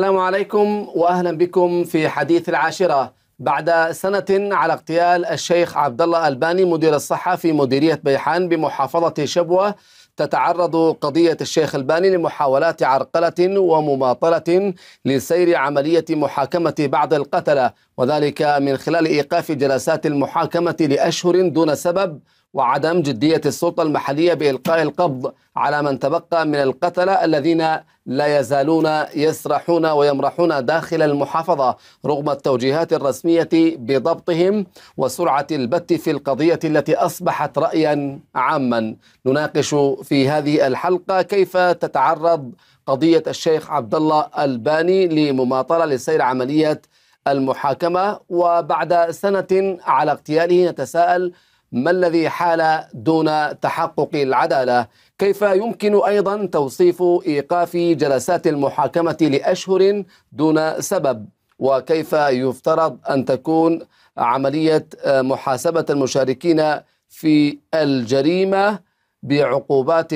السلام عليكم واهلا بكم في حديث العاشره بعد سنة على اغتيال الشيخ عبد الله الباني مدير الصحة في مديرية بيحان بمحافظة شبوة تتعرض قضية الشيخ الباني لمحاولات عرقلة ومماطلة لسير عملية محاكمة بعض القتلة وذلك من خلال إيقاف جلسات المحاكمة لأشهر دون سبب وعدم جدية السلطة المحلية بإلقاء القبض على من تبقى من القتلة الذين لا يزالون يسرحون ويمرحون داخل المحافظة رغم التوجيهات الرسمية بضبطهم وسرعة البت في القضية التي أصبحت رأيا عاما نناقش في هذه الحلقة كيف تتعرض قضية الشيخ عبد الله الباني لمماطلة لسير عملية المحاكمة وبعد سنة على اغتياله نتساءل ما الذي حال دون تحقق العداله كيف يمكن ايضا توصيف ايقاف جلسات المحاكمه لاشهر دون سبب وكيف يفترض ان تكون عمليه محاسبه المشاركين في الجريمه بعقوبات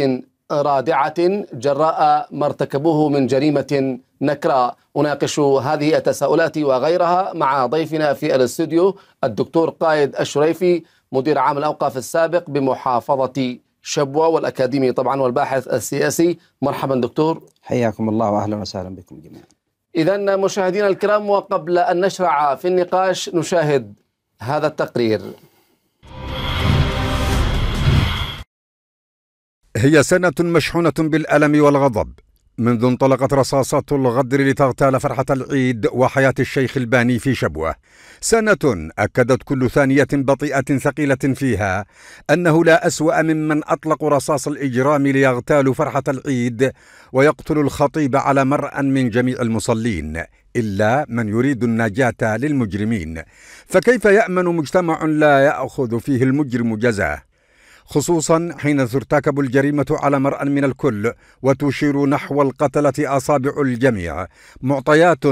رادعه جراء ما ارتكبوه من جريمه نكراء اناقش هذه التساؤلات وغيرها مع ضيفنا في الاستوديو الدكتور قائد الشريفي مدير عام الأوقاف السابق بمحافظة شبوة والأكاديمي طبعا والباحث السياسي مرحبا دكتور حياكم الله وأهلا وسهلا بكم جميعا إذا مشاهدينا الكرام وقبل أن نشرع في النقاش نشاهد هذا التقرير هي سنة مشحونة بالألم والغضب منذ انطلقت رصاصات الغدر لتغتال فرحة العيد وحياة الشيخ الباني في شبوة سنة أكدت كل ثانية بطيئة ثقيلة فيها أنه لا أسوأ ممن أطلقوا رصاص الإجرام ليغتالوا فرحة العيد ويقتلوا الخطيب على مرأ من جميع المصلين إلا من يريد النجاة للمجرمين فكيف يأمن مجتمع لا يأخذ فيه المجرم جزاه خصوصا حين ترتكب الجريمة على مرأى من الكل وتشير نحو القتلة أصابع الجميع معطيات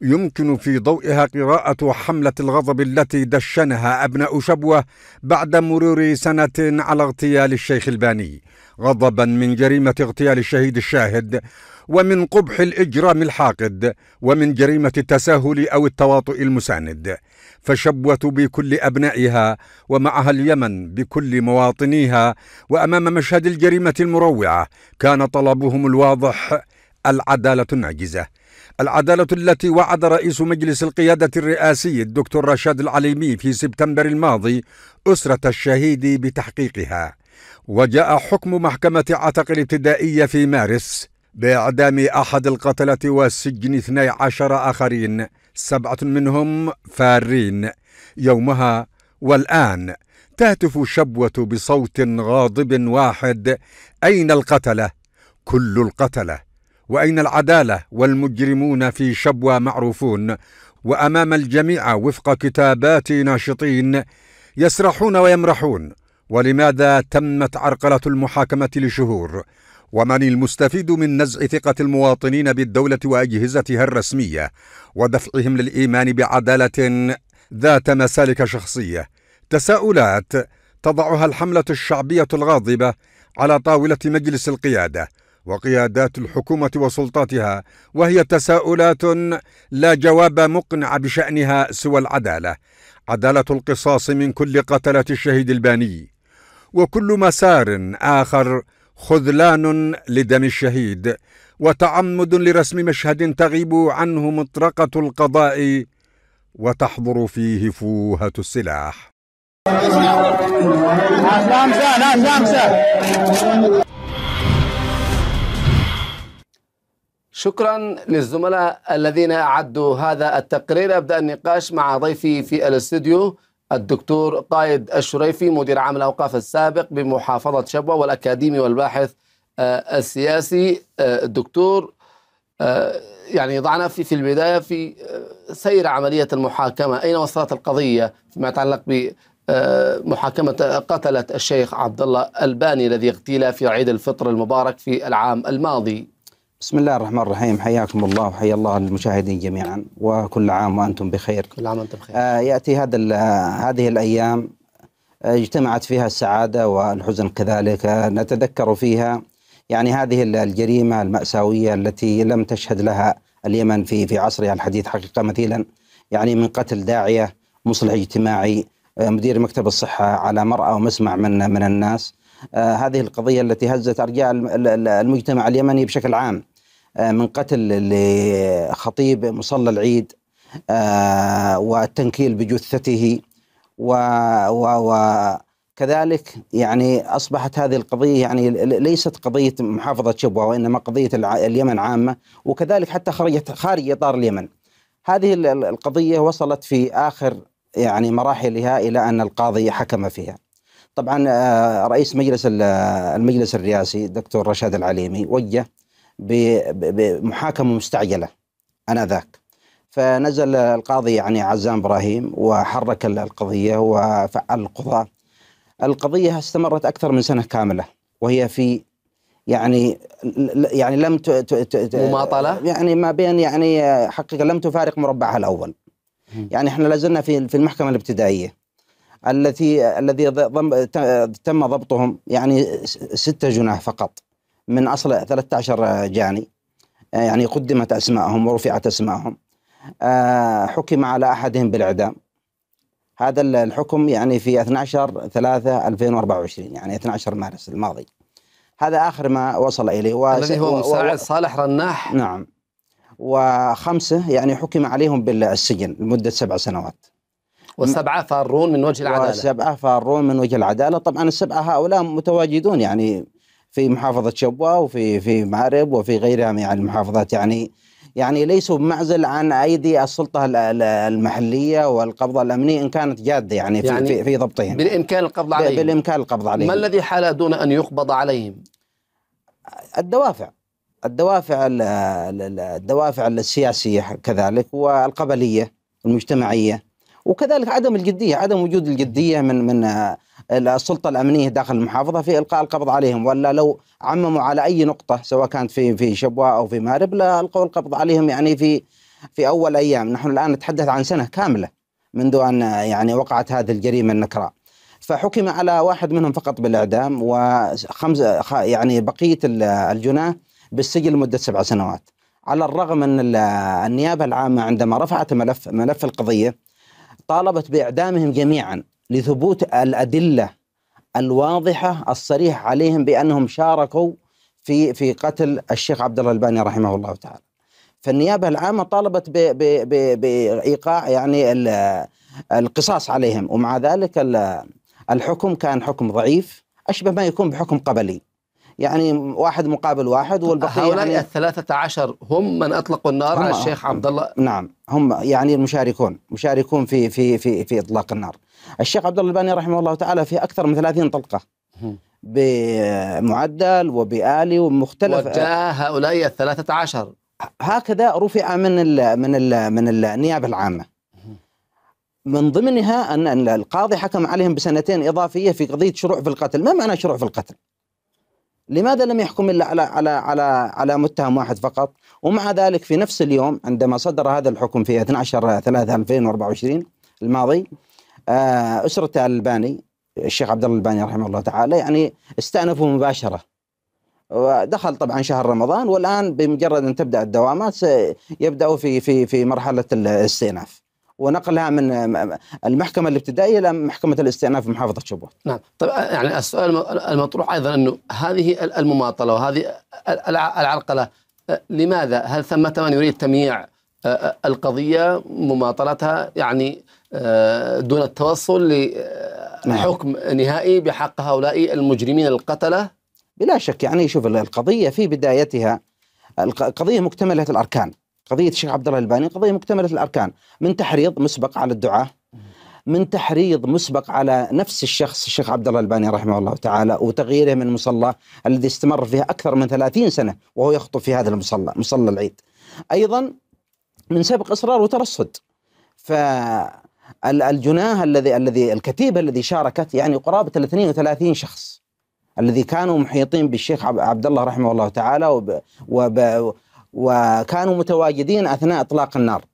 يمكن في ضوئها قراءة حملة الغضب التي دشنها أبناء شبوة بعد مرور سنة على اغتيال الشيخ الباني غضبا من جريمة اغتيال الشهيد الشاهد ومن قبح الإجرام الحاقد ومن جريمة التساهل أو التواطؤ المساند فشبوه بكل ابنائها ومعها اليمن بكل مواطنيها وامام مشهد الجريمه المروعه كان طلبهم الواضح العداله الناجزه العدالة التي وعد رئيس مجلس القيادة الرئاسي الدكتور رشاد العليمي في سبتمبر الماضي أسرة الشهيد بتحقيقها وجاء حكم محكمة عتق الابتدائية في مارس بإعدام أحد القتلة والسجن 12 آخرين سبعة منهم فارين يومها والآن تهتف شبوة بصوت غاضب واحد أين القتلة؟ كل القتلة وأين العدالة والمجرمون في شبوة معروفون وأمام الجميع وفق كتابات ناشطين يسرحون ويمرحون ولماذا تمت عرقلة المحاكمة لشهور ومن المستفيد من نزع ثقة المواطنين بالدولة وأجهزتها الرسمية ودفعهم للإيمان بعدالة ذات مسالك شخصية تساؤلات تضعها الحملة الشعبية الغاضبة على طاولة مجلس القيادة وقيادات الحكومة وسلطاتها وهي تساؤلات لا جواب مقنع بشأنها سوى العدالة عدالة القصاص من كل قتلة الشهيد الباني وكل مسار آخر خذلان لدم الشهيد وتعمد لرسم مشهد تغيب عنه مطرقه القضاء وتحضر فيه فوهه السلاح شكرا للزملاء الذين اعدوا هذا التقرير ابدا النقاش مع ضيفي في الاستوديو الدكتور قائد الشريفي مدير عام الاوقاف السابق بمحافظه شبوه والاكاديمي والباحث آه، السياسي آه، الدكتور آه، يعني ضعنا في في البدايه في سير عمليه المحاكمه، اين وصلت القضيه فيما يتعلق بمحاكمه قتله الشيخ عبد الله الباني الذي اغتيل في عيد الفطر المبارك في العام الماضي. بسم الله الرحمن الرحيم حياكم الله وحيا الله المشاهدين جميعا وكل عام وانتم بخير كل عام وانتم بخير آه ياتي هذا هذه الايام آه، اجتمعت فيها السعاده والحزن كذلك آه، نتذكر فيها يعني هذه الجريمه الماساويه التي لم تشهد لها اليمن في في عصرها الحديث حقيقه مثيلا يعني من قتل داعيه مصلح اجتماعي آه، مدير مكتب الصحه على مرأى ومسمع من من الناس هذه القضيه التي هزت ارجاء المجتمع اليمني بشكل عام آه، من قتل لخطيب مصلى العيد آه، والتنكيل بجثته و, و, و كذلك يعني اصبحت هذه القضيه يعني ليست قضيه محافظه شبوه وانما قضيه اليمن عامه وكذلك حتى خرجت خارج اطار اليمن. هذه القضيه وصلت في اخر يعني مراحلها الى ان القاضي حكم فيها. طبعا آه، رئيس مجلس المجلس الرئاسي الدكتور رشاد العليمي وجه بمحاكمة مستعجلة آنذاك فنزل القاضي يعني عزام إبراهيم وحرك القضية وفعل القضاء القضية استمرت أكثر من سنة كاملة وهي في يعني يعني لم ت ت مماطلة يعني ما بين يعني حقيقة لم تفارق مربعها الأول يعني احنا لازلنا في في المحكمة الابتدائية التي الذي تم ضبطهم يعني ستة جناه فقط من أصل 13 جاني آه، يعني قدمت اسمائهم ورفعت اسمائهم آه، حكم على أحدهم بالإعدام هذا الحكم يعني في 12 3 2024 يعني 12 مارس الماضي هذا آخر ما وصل إليه الذي هو مساعد صالح رناح نعم وخمسة يعني حكم عليهم بالسجن لمدة سبع سنوات وسبعة فارون من وجه العدالة وسبعة فارون من وجه العدالة طبعا السبعة هؤلاء متواجدون يعني في محافظه شبوه وفي في معرب وفي غيرها من يعني المحافظات يعني يعني ليسوا بمعزل عن ايدي السلطه المحليه والقبضه الامنيه ان كانت جاده يعني في يعني في, في ضبطهم بالامكان القبض عليهم بالامكان القبض عليهم ما الذي حال دون ان يقبض عليهم؟ الدوافع الدوافع الدوافع السياسيه كذلك والقبليه المجتمعيه وكذلك عدم الجديه عدم وجود الجديه من من السلطه الامنيه داخل المحافظه في القاء القبض عليهم ولا لو عمموا على اي نقطه سواء كانت في في شبوه او في مارب لالقوا القبض عليهم يعني في في اول ايام نحن الان نتحدث عن سنه كامله منذ ان يعني وقعت هذه الجريمه النكراء فحكم على واحد منهم فقط بالاعدام وخمس يعني بقيه الجناه بالسجن لمده سبع سنوات على الرغم ان النيابه العامه عندما رفعت ملف ملف القضيه طالبت باعدامهم جميعا لثبوت الأدلة الواضحة الصريحة عليهم بأنهم شاركوا في في قتل الشيخ عبد الله الباني رحمه الله تعالى. فالنيابة العامة طالبت بإيقاع يعني القصاص عليهم ومع ذلك الحكم كان حكم ضعيف أشبه ما يكون بحكم قبلي. يعني واحد مقابل واحد والبقيه هؤلاء يعني الثلاثة عشر هم من اطلقوا النار على الشيخ عبد الله نعم هم يعني المشاركون مشاركون في في في في اطلاق النار الشيخ عبد الله الباني رحمه الله تعالى في اكثر من 30 طلقه بمعدل وبآلي ومختلف وجاء هؤلاء الثلاثة عشر هكذا رفع من الـ من الـ من النيابة العامة من ضمنها أن القاضي حكم عليهم بسنتين إضافية في قضية شروع في القتل ما معنى شروع في القتل لماذا لم يحكم الا على على على على متهم واحد فقط؟ ومع ذلك في نفس اليوم عندما صدر هذا الحكم في 12 3 2024 الماضي آه، اسره الباني الشيخ عبد الله الباني رحمه الله تعالى يعني استأنفوا مباشره ودخل طبعا شهر رمضان والان بمجرد ان تبدا الدوامات يبداوا في في في مرحله الاستئناف. ونقلها من المحكمه الابتدائيه الى محكمه الاستئناف في محافظة شبوه. نعم، طيب يعني السؤال المطروح ايضا انه هذه المماطله وهذه العرقله لماذا؟ هل ثمة من يريد تمييع آه، القضيه مماطلتها يعني آه، دون التوصل لحكم نعم. نهائي بحق هؤلاء المجرمين القتله؟ بلا شك يعني شوف القضيه في بدايتها القضيه مكتمله الاركان. قضية الشيخ عبد الله الباني قضية مكتملة الأركان من تحريض مسبق على الدعاة من تحريض مسبق على نفس الشخص الشيخ عبد الله الباني رحمه الله تعالى وتغييره من المصلى الذي استمر فيها أكثر من 30 سنة وهو يخطب في هذا المصلى مصلى العيد أيضا من سبق إصرار وترصد ف الجناه الذي الذي الكتيبه الذي شاركت يعني قرابه ال 32 شخص الذي كانوا محيطين بالشيخ عبد الله رحمه الله تعالى وب وب وكانوا متواجدين اثناء اطلاق النار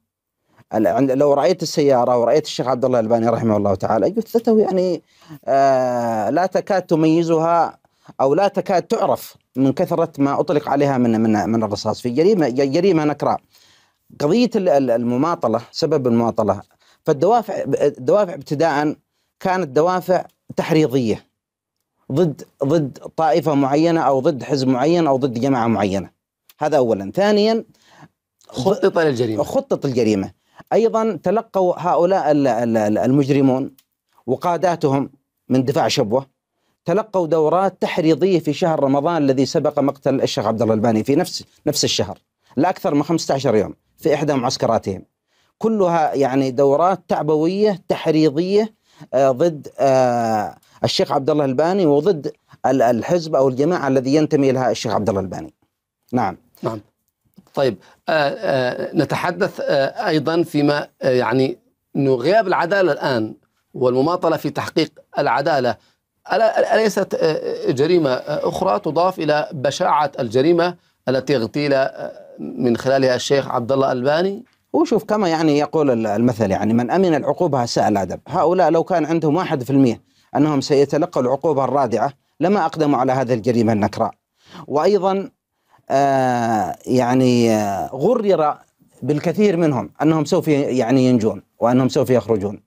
لو رايت السياره ورايت الشيخ عبد الله الباني رحمه الله تعالى جثته يعني آه لا تكاد تميزها او لا تكاد تعرف من كثره ما اطلق عليها من من من الرصاص في جريمه جريمه نكراء قضيه المماطله سبب المماطله فالدوافع الدوافع ابتداء كانت دوافع تحريضيه ضد ضد طائفه معينه او ضد حزب معين او ضد جماعه معينه هذا أولا ثانيا خطط للجريمة خطط الجريمة أيضا تلقوا هؤلاء المجرمون وقاداتهم من دفاع شبوة تلقوا دورات تحريضية في شهر رمضان الذي سبق مقتل الشيخ عبد الله الباني في نفس نفس الشهر لا أكثر من 15 يوم في إحدى معسكراتهم كلها يعني دورات تعبوية تحريضية آه، ضد آه، الشيخ عبد الله الباني وضد الحزب أو الجماعة الذي ينتمي لها الشيخ عبد الله الباني نعم نعم طيب آآ آه، آآ آه، نتحدث آآ آه، ايضا فيما يعني انه غياب العداله الان والمماطله في تحقيق العداله اليست جريمه اخرى تضاف الى بشاعه الجريمه التي اغتيل من خلالها الشيخ عبد الله الباني هو شوف كما يعني يقول المثل يعني من امن العقوبه ساء الادب، هؤلاء لو كان عندهم 1% انهم سيتلقوا العقوبه الرادعه لما اقدموا على هذه الجريمه النكراء. وايضا آه، يعني آه، غرر بالكثير منهم انهم سوف يعني ينجون وانهم سوف يخرجون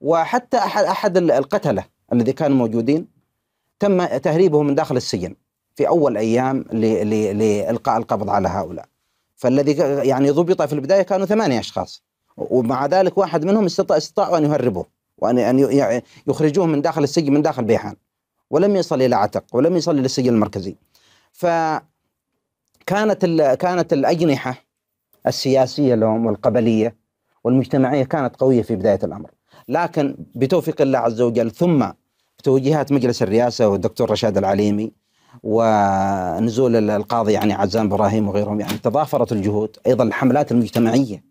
وحتى احد احد القتله الذي كانوا موجودين تم تهريبه من داخل السجن في اول ايام لالقاء القبض على هؤلاء فالذي يعني ضبط في البدايه كانوا ثمانيه اشخاص ومع ذلك واحد منهم استطاع استطاعوا ان يهربوه وان ان يعني يخرجوه من داخل السجن من داخل بيحان ولم يصل الى عتق ولم يصل الى السجن المركزي ف كانت كانت الاجنحه السياسيه لهم والقبليه والمجتمعيه كانت قويه في بدايه الامر، لكن بتوفيق الله عز وجل ثم بتوجيهات مجلس الرئاسه والدكتور رشاد العليمي ونزول القاضي يعني عزام ابراهيم وغيرهم يعني تضافرت الجهود، ايضا الحملات المجتمعيه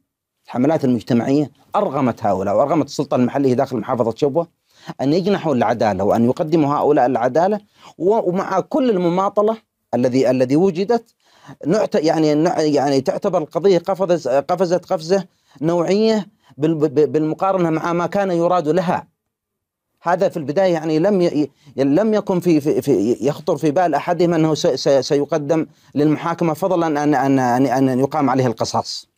الحملات المجتمعيه ارغمت هؤلاء وارغمت السلطه المحليه داخل محافظه شبوه ان يجنحوا العداله وان يقدموا هؤلاء العداله ومع كل المماطله الذي الذي وجدت نعت يعني يعني تعتبر القضيه قفزت قفزت قفزه نوعيه بالمقارنه مع ما كان يراد لها هذا في البدايه يعني لم ي... لم يكن في, في, في يخطر في بال احدهم انه س... س... سيقدم للمحاكمه فضلا ان ان ان, أن يقام عليه القصاص.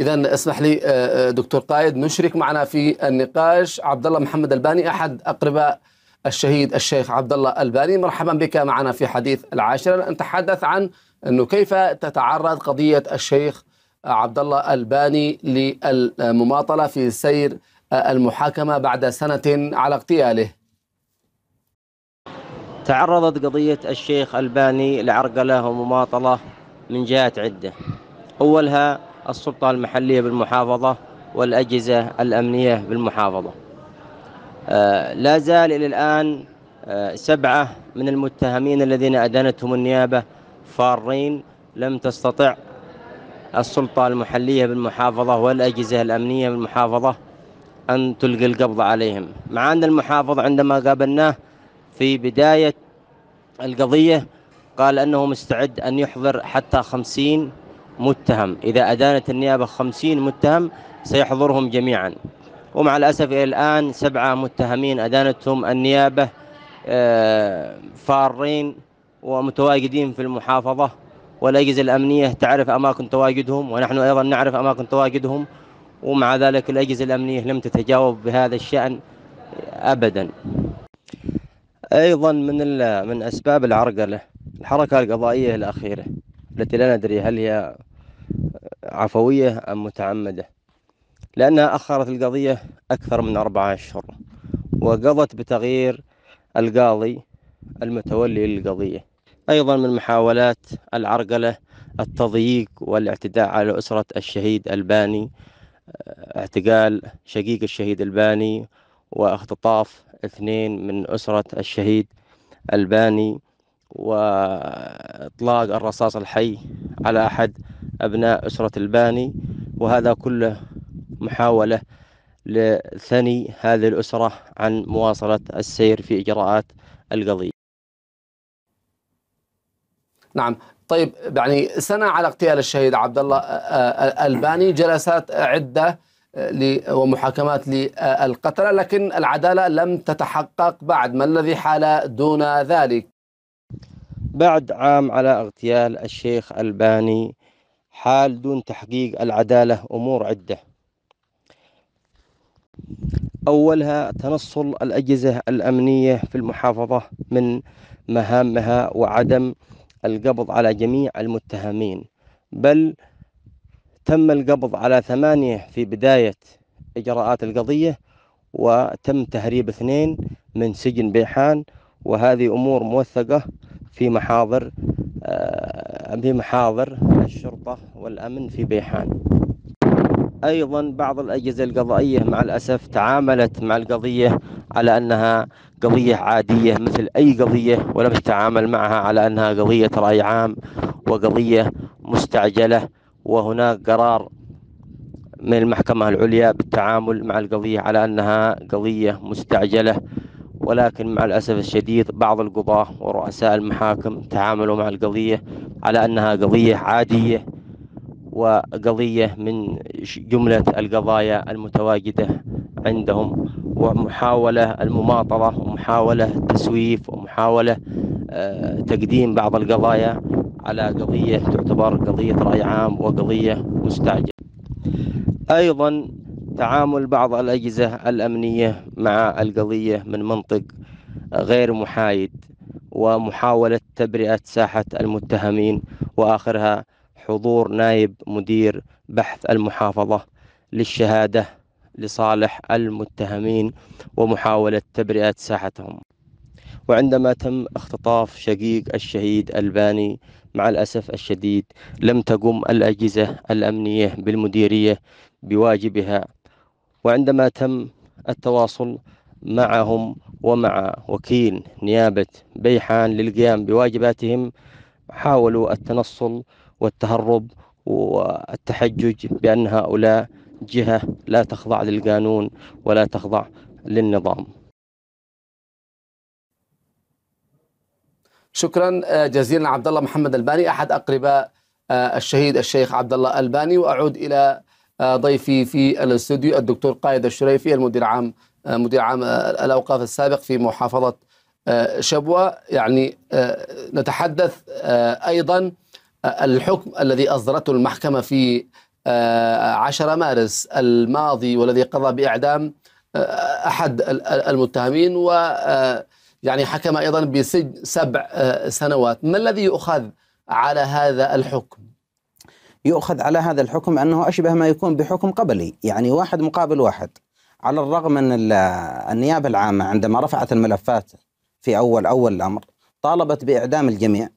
اذا اسمح لي آه، آه، دكتور قائد نشرك معنا في النقاش عبد الله محمد الباني احد اقرباء الشهيد الشيخ عبد الله الباني مرحبا بك معنا في حديث العاشره نتحدث عن انه كيف تتعرض قضيه الشيخ عبد الله الباني للمماطله في سير المحاكمه بعد سنه على اغتياله. تعرضت قضيه الشيخ الباني لعرقله ومماطله من جهات عده. اولها السلطه المحليه بالمحافظه والاجهزه الامنيه بالمحافظه. آه، لا زال الى الان آه، سبعه من المتهمين الذين ادانتهم النيابه فارين لم تستطع السلطة المحلية بالمحافظة والأجهزة الأمنية بالمحافظة أن تلقي القبض عليهم مع أن المحافظ عندما قابلناه في بداية القضية قال أنه مستعد أن يحضر حتى خمسين متهم إذا أدانت النيابة خمسين متهم سيحضرهم جميعا ومع الأسف إلى الآن سبعة متهمين أدانتهم النيابة آه، فارين ومتواجدين في المحافظة والأجهزة الأمنية تعرف أماكن تواجدهم ونحن أيضا نعرف أماكن تواجدهم ومع ذلك الأجهزة الأمنية لم تتجاوب بهذا الشأن أبدا أيضا من من أسباب العرقلة الحركة القضائية الأخيرة التي لا ندري هل هي عفوية أم متعمدة لأنها أخرت القضية أكثر من أربعة أشهر وقضت بتغيير القاضي المتولي للقضية أيضا من محاولات العرقلة التضييق والاعتداء على أسرة الشهيد الباني آه، اعتقال شقيق الشهيد الباني واختطاف اثنين من أسرة الشهيد الباني وإطلاق الرصاص الحي على أحد أبناء أسرة الباني وهذا كله محاولة لثني هذه الأسرة عن مواصلة السير في إجراءات القضية نعم طيب يعني سنة على اغتيال الشهيد عبد الله آه، آه، الباني جلسات عدة آه، ومحاكمات للقتلة لكن العدالة لم تتحقق بعد ما الذي حال دون ذلك بعد عام على اغتيال الشيخ الباني حال دون تحقيق العدالة أمور عدة أولها تنصل الأجهزة الأمنية في المحافظة من مهامها وعدم القبض على جميع المتهمين بل تم القبض على ثمانية في بداية إجراءات القضية وتم تهريب اثنين من سجن بيحان وهذه أمور موثقة في محاضر آه، في محاضر الشرطة والأمن في بيحان أيضا بعض الأجهزة القضائية مع الأسف تعاملت مع القضية على أنها قضية عادية مثل أي قضية ولم تتعامل معها على أنها قضية رأي عام وقضية مستعجلة وهناك قرار من المحكمة العليا بالتعامل مع القضية على أنها قضية مستعجلة ولكن مع الأسف الشديد بعض القضاة ورؤساء المحاكم تعاملوا مع القضية على أنها قضية عادية وقضية من جملة القضايا المتواجدة عندهم ومحاولة المماطلة ومحاولة تسويف ومحاولة آه، تقديم بعض القضايا على قضية تعتبر قضية رأي عام وقضية مستعجلة أيضا تعامل بعض الأجهزة الأمنية مع القضية من منطق غير محايد ومحاولة تبرئة ساحة المتهمين وآخرها حضور نائب مدير بحث المحافظة للشهادة لصالح المتهمين ومحاولة تبرئة ساحتهم وعندما تم اختطاف شقيق الشهيد الباني مع الأسف الشديد لم تقم الأجهزة الأمنية بالمديرية بواجبها وعندما تم التواصل معهم ومع وكيل نيابة بيحان للقيام بواجباتهم حاولوا التنصل والتهرب والتحجج بأن هؤلاء جهة لا تخضع للقانون ولا تخضع للنظام شكرا آه، جزيلا عبد الله محمد الباني احد اقرباء آه، الشهيد الشيخ عبد الله الباني واعود الى آه، ضيفي في الاستوديو الدكتور قائد الشريفي المدير عام مدير عام الاوقاف السابق في محافظه شبوه يعني نتحدث ايضا الحكم الذي اصدرته المحكمه في 10 آه، مارس الماضي والذي قضى بإعدام آه، أحد المتهمين و آه، يعني حكم أيضا بسجن سبع سنوات ما الذي يؤخذ على هذا الحكم؟ يؤخذ على هذا الحكم أنه أشبه ما يكون بحكم قبلي يعني واحد مقابل واحد على الرغم من النيابة العامة عندما رفعت الملفات في أول أول الأمر طالبت بإعدام الجميع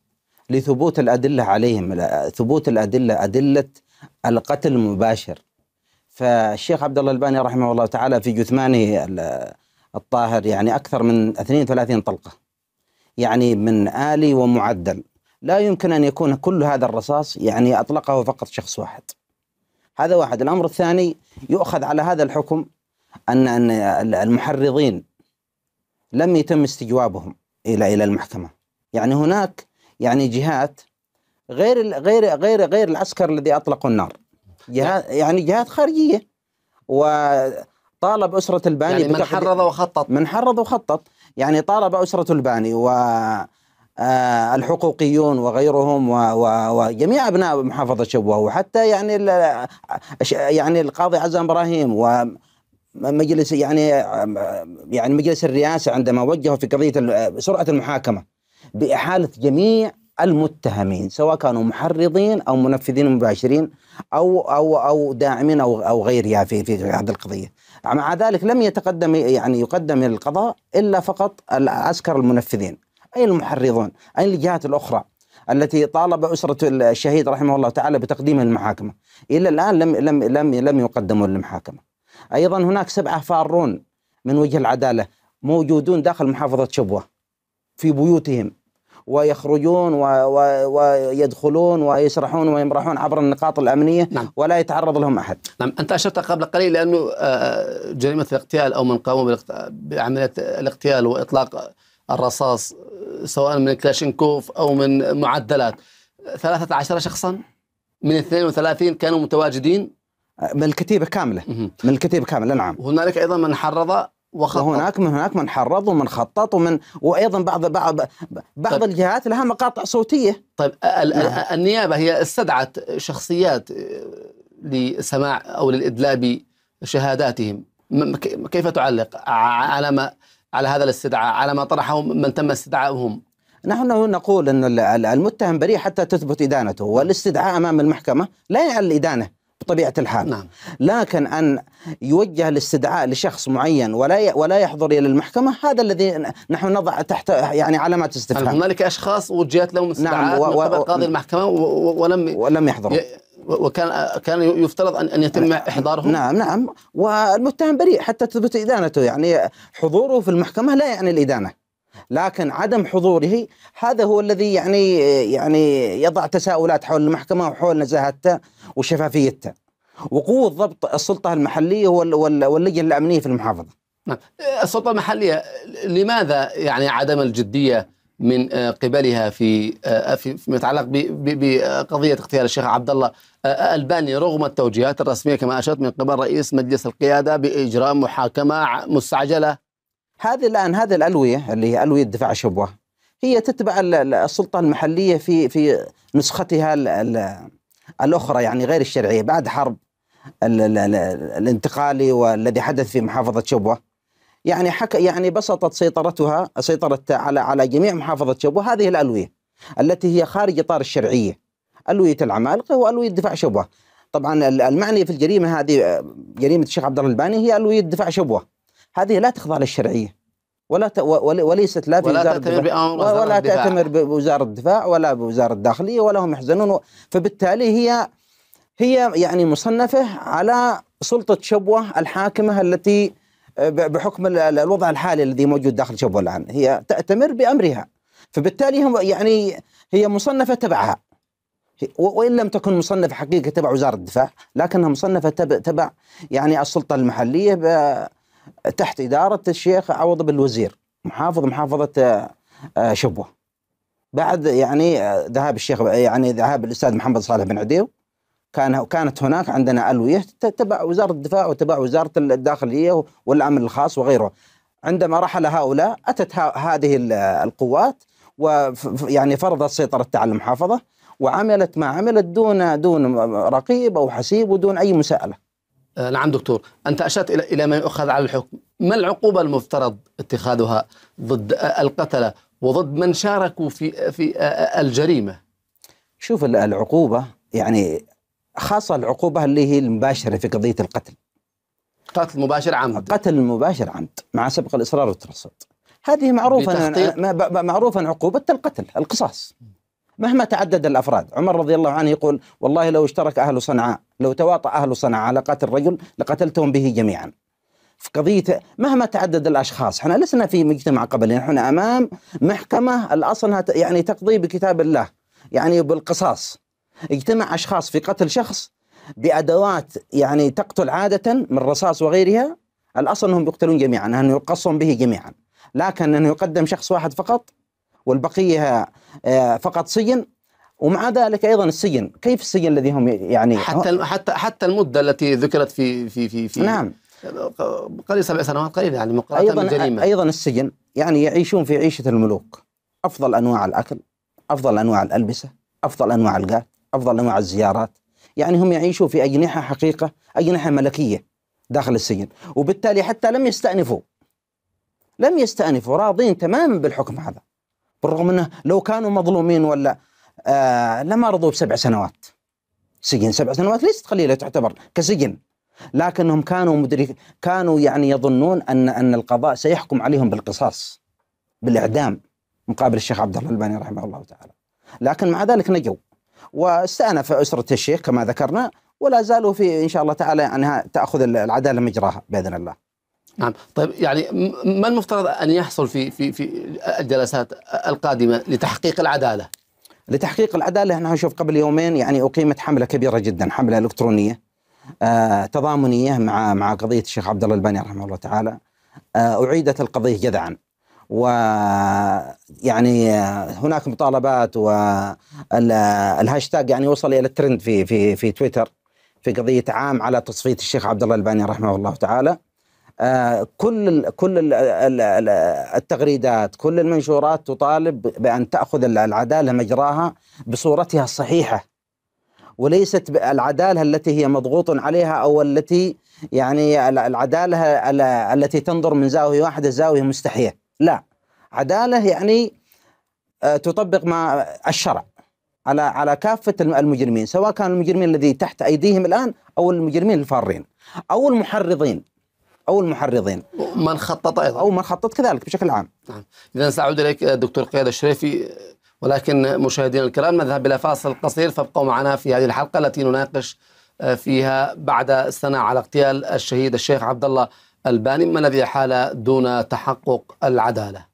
لثبوت الأدلة عليهم ثبوت الأدلة أدلة القتل المباشر فالشيخ عبد الله الباني رحمه الله تعالى في جثمانه الطاهر يعني أكثر من 32 طلقة يعني من آلي ومعدل لا يمكن أن يكون كل هذا الرصاص يعني أطلقه فقط شخص واحد هذا واحد الأمر الثاني يؤخذ على هذا الحكم أن أن المحرضين لم يتم استجوابهم إلى إلى المحكمة يعني هناك يعني جهات غير غير غير غير العسكر الذي اطلقوا النار نعم. يعني جهات خارجيه وطالب اسره الباني يعني من حرض وخطط من حرض وخطط يعني طالب اسره الباني و آه، الحقوقيون وغيرهم وجميع ابناء محافظه شبوه وحتى يعني يعني القاضي عزام ابراهيم و مجلس يعني يعني مجلس الرئاسه عندما وجهوا في قضيه سرعه المحاكمه باحاله جميع المتهمين سواء كانوا محرضين او منفذين مباشرين او او او داعمين او او غيرها في في هذه القضيه. مع ذلك لم يتقدم يعني يقدم الى القضاء الا فقط العسكر المنفذين اي المحرضون اي الجهات الاخرى التي طالب أسرة الشهيد رحمه الله تعالى بتقديم المحاكمة إلى الآن لم لم لم لم يقدموا للمحاكمة أيضا هناك سبعة فارون من وجه العدالة موجودون داخل محافظة شبوة في بيوتهم ويخرجون و... و... ويدخلون ويسرحون ويمرحون عبر النقاط الامنيه نعم. ولا يتعرض لهم احد. نعم انت اشرت قبل قليل لانه آه، آه، جريمه الاغتيال او من قاموا بعمليه الاغتيال واطلاق الرصاص سواء من كلاشينكوف او من معدلات 13 شخصا من 32 كانوا متواجدين من الكتيبه كامله من الكتيبه كامله نعم. هنالك ايضا من حرض وخطط. وهناك من هناك من حرض ومن خطط ومن وايضا بعض بعض بعض طيب. الجهات لها مقاطع صوتيه طيب ال نعم. النيابه هي استدعت شخصيات آه، لسماع او للادلاء بشهاداتهم كيف تعلق على ما على هذا الاستدعاء على ما طرحه من تم استدعائهم نحن نقول ان المتهم بريء حتى تثبت ادانته والاستدعاء امام المحكمه لا يعني الادانه بطبيعه الحال نعم. لكن ان يوجه الاستدعاء لشخص معين ولا ولا يحضر الى المحكمه هذا الذي نحن نضع تحت يعني علامات استفهام هنالك اشخاص وجهت لهم استدعاء نعم و... و... قاضي المحكمه و... ولم ولم يحضروا ي... وكان كان يفترض ان ان يتم احضاره نعم نعم والمتهم بريء حتى تثبت ادانته يعني حضوره في المحكمه لا يعني الادانه لكن عدم حضوره هذا هو الذي يعني يعني يضع تساؤلات حول المحكمه وحول نزاهتها وشفافيتها وقوه ضبط السلطه المحليه واللجنه الامنيه في المحافظه نعم. السلطه المحليه لماذا يعني عدم الجديه من آه، قبلها آه، في فيما يتعلق بقضيه اغتيال الشيخ عبد الله آه، الباني رغم التوجيهات الرسميه كما اشرت من قبل رئيس مجلس القياده باجراء محاكمه مستعجله هذه الان هذه الالويه اللي هي الويه دفاع شبوه هي تتبع السلطه المحليه في في نسختها الاخرى يعني غير الشرعيه بعد حرب الانتقالي والذي حدث في محافظه شبوه يعني حكى يعني بسطت سيطرتها سيطرت على على جميع محافظه شبوه هذه الالويه التي هي خارج اطار الشرعيه الويه العمالقه والويه دفاع شبوه طبعا المعني في الجريمه هذه جريمه الشيخ عبد الله الباني هي الويه دفاع شبوه هذه لا تخضع للشرعيه ولا وليست لا في ولا وزاره تعتمر الدفاع ولا, تأتمر بوزاره الدفاع ولا بوزاره الداخليه ولا هم يحزنون فبالتالي هي هي يعني مصنفه على سلطه شبوه الحاكمه التي آه، بحكم الوضع الحالي الذي موجود داخل شبوه الان هي تأتمر بأمرها فبالتالي هم يعني هي مصنفة تبعها وإن لم تكن مصنفة حقيقة تبع وزارة الدفاع لكنها مصنفة تبع, تبع يعني السلطة المحلية تحت إدارة الشيخ عوض بن الوزير محافظ محافظة آه، آه، شبوة بعد يعني آه، ذهاب الشيخ يعني ذهاب الأستاذ محمد صالح بن عديو كان كانت هناك عندنا ألوية تبع وزارة الدفاع وتبع وزارة الداخلية والأمن الخاص وغيره عندما رحل هؤلاء أتت هذه القوات ويعني فرضت سيطرتها على المحافظة وعملت ما عملت دون دون رقيب أو حسيب ودون أي مساءلة آه، نعم دكتور أنت أشرت إلى إلى ما يؤخذ على الحكم ما العقوبة المفترض اتخاذها ضد آه، القتلة وضد من شاركوا في في آه، الجريمة شوف العقوبة يعني خاصة العقوبة اللي هي المباشرة في قضية القتل قتل مباشر عمد قتل مباشر عمد مع سبق الإصرار والترصد هذه معروفة معروفة عقوبة القتل القصاص مهما تعدد الأفراد عمر رضي الله عنه يقول والله لو اشترك أهل صنعاء لو تواطأ أهل صنعاء على قتل رجل لقتلتهم به جميعا في قضية مهما تعدد الأشخاص احنا لسنا في مجتمع قبلي نحن أمام محكمة الأصل يعني تقضي بكتاب الله يعني بالقصاص اجتمع أشخاص في قتل شخص بأدوات يعني تقتل عادة من رصاص وغيرها الأصل أنهم يقتلون جميعا أن يقصهم به جميعا لكن أن يقدم شخص واحد فقط والبقية آه، فقط سجن ومع ذلك ايضا السجن، كيف السجن الذي هم يعني حتى حتى حتى المده التي ذكرت في في في, في نعم قليل سبع سنوات قليل يعني مقارنه أيضاً بالجريمه ايضا السجن يعني يعيشون في عيشه الملوك افضل انواع الاكل، افضل انواع الالبسه، افضل انواع القات، افضل انواع الزيارات، يعني هم يعيشوا في اجنحه حقيقه، اجنحه ملكيه داخل السجن، وبالتالي حتى لم يستانفوا لم يستأنفوا راضين تماما بالحكم هذا بالرغم أنه لو كانوا مظلومين ولا آه، لما رضوا بسبع سنوات سجن سبع سنوات ليست قليله تعتبر كسجن لكنهم كانوا مدرك كانوا يعني يظنون ان ان القضاء سيحكم عليهم بالقصاص بالاعدام مقابل الشيخ عبد الله الباني رحمه الله تعالى لكن مع ذلك نجوا واستأنف أسرة الشيخ كما ذكرنا ولا زالوا في إن شاء الله تعالى أنها تأخذ العدالة مجراها بإذن الله نعم طيب يعني ما المفترض أن يحصل في, في, في الجلسات القادمة لتحقيق العدالة لتحقيق العداله احنا نشوف قبل يومين يعني اقيمت حمله كبيره جدا حمله الكترونيه آه، تضامنيه مع مع قضيه الشيخ عبد الله الباني رحمه الله تعالى آه، اعيدت القضيه جذعا ويعني آه، هناك مطالبات والهاشتاج يعني وصل الى الترند في في في تويتر في قضيه عام على تصفيه الشيخ عبد الله الباني رحمه الله تعالى كل كل التغريدات كل المنشورات تطالب بأن تأخذ العدالة مجراها بصورتها الصحيحة وليست العدالة التي هي مضغوط عليها أو التي يعني العدالة التي تنظر من زاوية واحدة زاوية مستحية لا عدالة يعني آه، تطبق ما الشرع على على كافة المجرمين سواء كان المجرمين الذي تحت أيديهم الآن أو المجرمين الفارين أو المحرضين او المحرضين من خطط ايضا او من خطط كذلك بشكل عام نعم اذا ساعود اليك دكتور قياد الشريفي ولكن مشاهدينا الكرام نذهب الى فاصل قصير فابقوا معنا في هذه الحلقه التي نناقش آه، فيها بعد سنه على اغتيال الشهيد الشيخ عبد الله الباني ما الذي حال دون تحقق العداله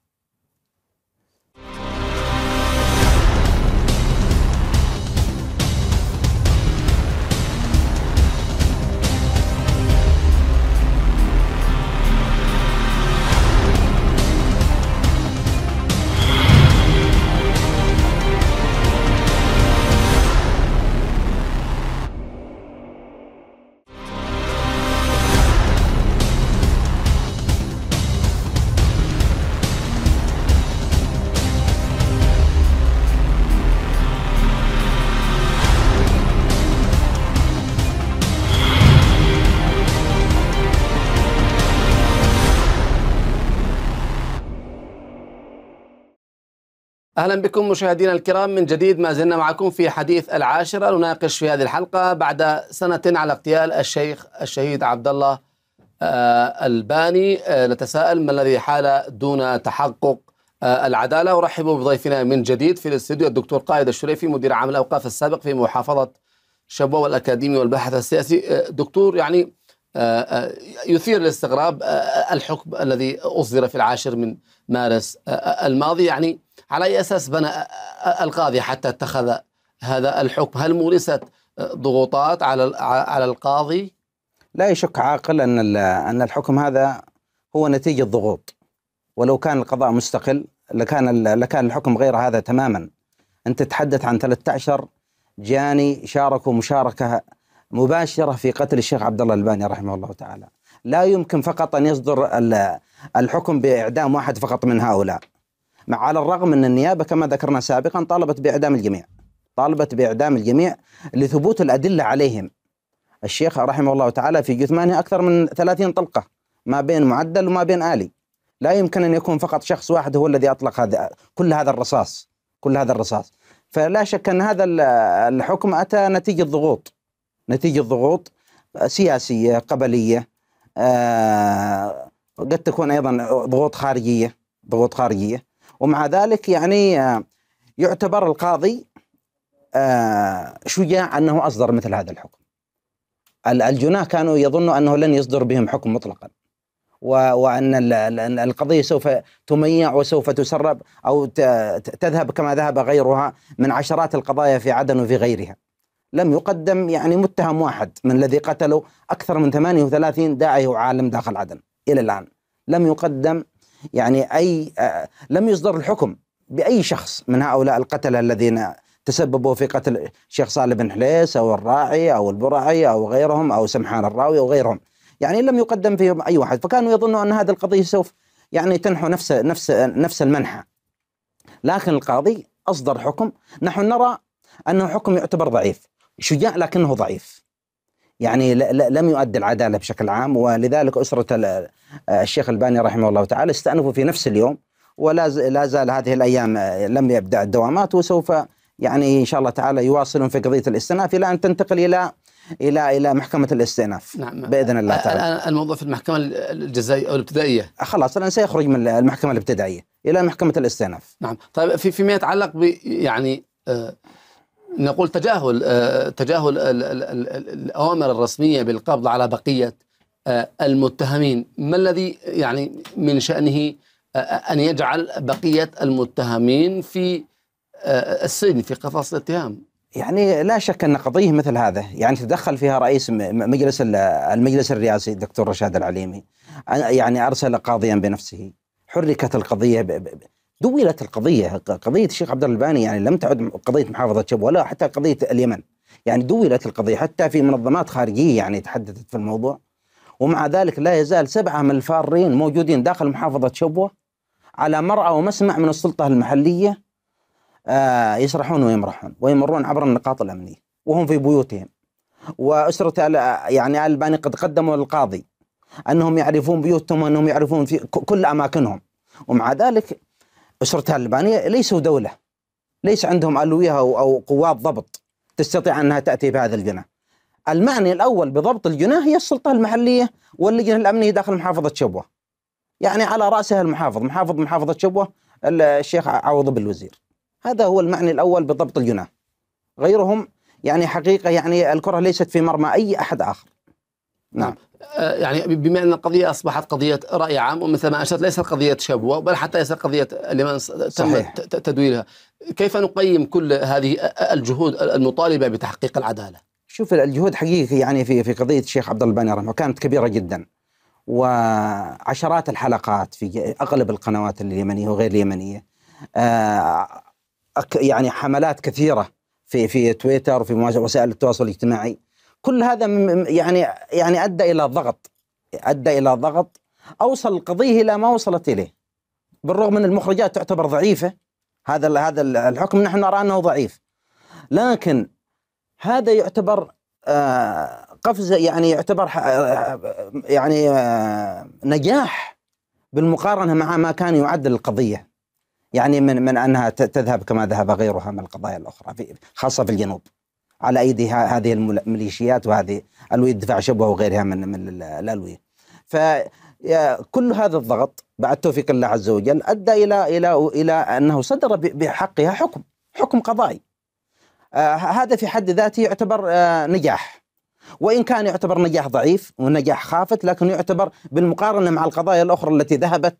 اهلا بكم مشاهدينا الكرام من جديد ما زلنا معكم في حديث العاشره نناقش في هذه الحلقه بعد سنه على اغتيال الشيخ الشهيد عبد الله آه، الباني آه، نتساءل ما الذي حال دون تحقق آه، العداله ارحب بضيفنا من جديد في الاستوديو الدكتور قائد الشريفي مدير عام الاوقاف السابق في محافظه شبوه والاكاديمي والباحث السياسي دكتور يعني يثير الاستغراب الحكم الذي اصدر في العاشر من مارس الماضي يعني على أي أساس بنى القاضي حتى اتخذ هذا الحكم هل مورست ضغوطات على على القاضي لا يشك عاقل أن أن الحكم هذا هو نتيجة ضغوط ولو كان القضاء مستقل لكان لكان الحكم غير هذا تماما أنت تتحدث عن 13 جاني شاركوا مشاركة مباشرة في قتل الشيخ عبد الله الباني رحمه الله تعالى لا يمكن فقط أن يصدر الحكم بإعدام واحد فقط من هؤلاء مع على الرغم أن النيابة كما ذكرنا سابقا طالبت بإعدام الجميع طالبت بإعدام الجميع لثبوت الأدلة عليهم الشيخ رحمه الله تعالى في جثمانه أكثر من 30 طلقة ما بين معدل وما بين آلي لا يمكن أن يكون فقط شخص واحد هو الذي أطلق هذا كل هذا الرصاص كل هذا الرصاص فلا شك أن هذا الحكم أتى نتيجة ضغوط نتيجة ضغوط سياسية قبلية آه، قد تكون أيضا ضغوط خارجية ضغوط خارجية ومع ذلك يعني آه، يعتبر القاضي آه، شجاع أنه أصدر مثل هذا الحكم الجناه كانوا يظنوا أنه لن يصدر بهم حكم مطلقا وأن القضية سوف تميع وسوف تسرب أو تذهب كما ذهب غيرها من عشرات القضايا في عدن وفي غيرها لم يقدم يعني متهم واحد من الذي قتلوا أكثر من 38 داعي وعالم داخل عدن إلى الآن لم يقدم يعني أي آه، لم يصدر الحكم بأي شخص من هؤلاء القتلة الذين تسببوا في قتل الشيخ صالح بن حليس أو الراعي أو البرعي أو غيرهم أو سمحان الراوي أو غيرهم يعني لم يقدم فيهم أي واحد فكانوا يظنوا أن هذه القضية سوف يعني تنحو نفس نفس نفس المنحى لكن القاضي أصدر حكم نحن نرى أنه حكم يعتبر ضعيف شجاع لكنه ضعيف يعني لم يؤدي العداله بشكل عام ولذلك اسره آه، الشيخ الباني رحمه الله تعالى استانفوا في نفس اليوم ولا زال هذه الايام آه، لم يبدا الدوامات وسوف يعني ان شاء الله تعالى يواصلون في قضيه الاستئناف الى ان تنتقل الى الى الى محكمه الاستئناف نعم باذن الله آه، تعالى الموضوع في المحكمه الجزائيه او الابتدائيه خلاص الان سيخرج من المحكمه الابتدائيه الى محكمه الاستئناف نعم طيب في فيما يتعلق ب يعني نقول تجاهل آه، تجاهل الأوامر الرسمية بالقبض على بقية آه، المتهمين ما الذي يعني من شأنه آه، أن يجعل بقية المتهمين في السجن في قفص الاتهام يعني لا شك ان قضيه مثل هذا يعني تدخل فيها رئيس مجلس المجلس الرئاسي الدكتور رشاد العليمي يعني ارسل قاضيا بنفسه حركت القضيه دولت القضيه قضيه الشيخ عبد الباني يعني لم تعد قضيه محافظه شبوه ولا حتى قضيه اليمن يعني دولت القضيه حتى في منظمات خارجيه يعني تحدثت في الموضوع ومع ذلك لا يزال سبعه من الفارين موجودين داخل محافظه شبوه على مرأى ومسمع من السلطه المحليه آه، يسرحون ويمرحون ويمرون عبر النقاط الامنيه وهم في بيوتهم واسره يعني ال الباني قد قدموا للقاضي انهم يعرفون بيوتهم وانهم يعرفون في كل اماكنهم ومع ذلك أسرتها اللبنانية ليسوا دولة ليس عندهم ألوية أو قوات ضبط تستطيع أنها تأتي بهذا الجناح المعني الأول بضبط الجناح هي السلطة المحلية واللجنة الأمنية داخل محافظة شبوة يعني على رأسها المحافظ محافظ محافظة شبوة الشيخ عوض بالوزير هذا هو المعني الأول بضبط الجناح غيرهم يعني حقيقة يعني الكرة ليست في مرمى أي أحد آخر نعم, نعم. آه، يعني بما ان القضيه اصبحت قضيه راي عام ومثل ما اشرت ليست قضيه شبوه بل حتى ليست قضيه لمن تم تدويرها كيف نقيم كل هذه الجهود المطالبه بتحقيق العداله شوف الجهود حقيقي يعني في في قضيه الشيخ عبد الله رحمه كانت كبيره جدا وعشرات الحلقات في اغلب القنوات اليمنيه وغير اليمنيه آه، يعني حملات كثيره في في تويتر وفي وسائل التواصل الاجتماعي كل هذا يعني يعني ادى الى ضغط ادى الى ضغط اوصل القضيه الى ما وصلت اليه بالرغم من المخرجات تعتبر ضعيفه هذا هذا الحكم نحن نرى انه ضعيف لكن هذا يعتبر آه، قفزه يعني يعتبر آه، يعني آه، نجاح بالمقارنه مع ما كان يعد القضيه يعني من من انها تذهب كما ذهب غيرها من القضايا الاخرى خاصه في الجنوب على ايدي هذه الميليشيات وهذه الويه الدفاع شبوه وغيرها من من الالويه. فكل هذا الضغط بعد توفيق الله عز وجل ادى الى الى الى انه صدر بحقها حكم حكم قضائي. آه هذا في حد ذاته يعتبر آه نجاح وإن كان يعتبر نجاح ضعيف ونجاح خافت لكن يعتبر بالمقارنة مع القضايا الأخرى التي ذهبت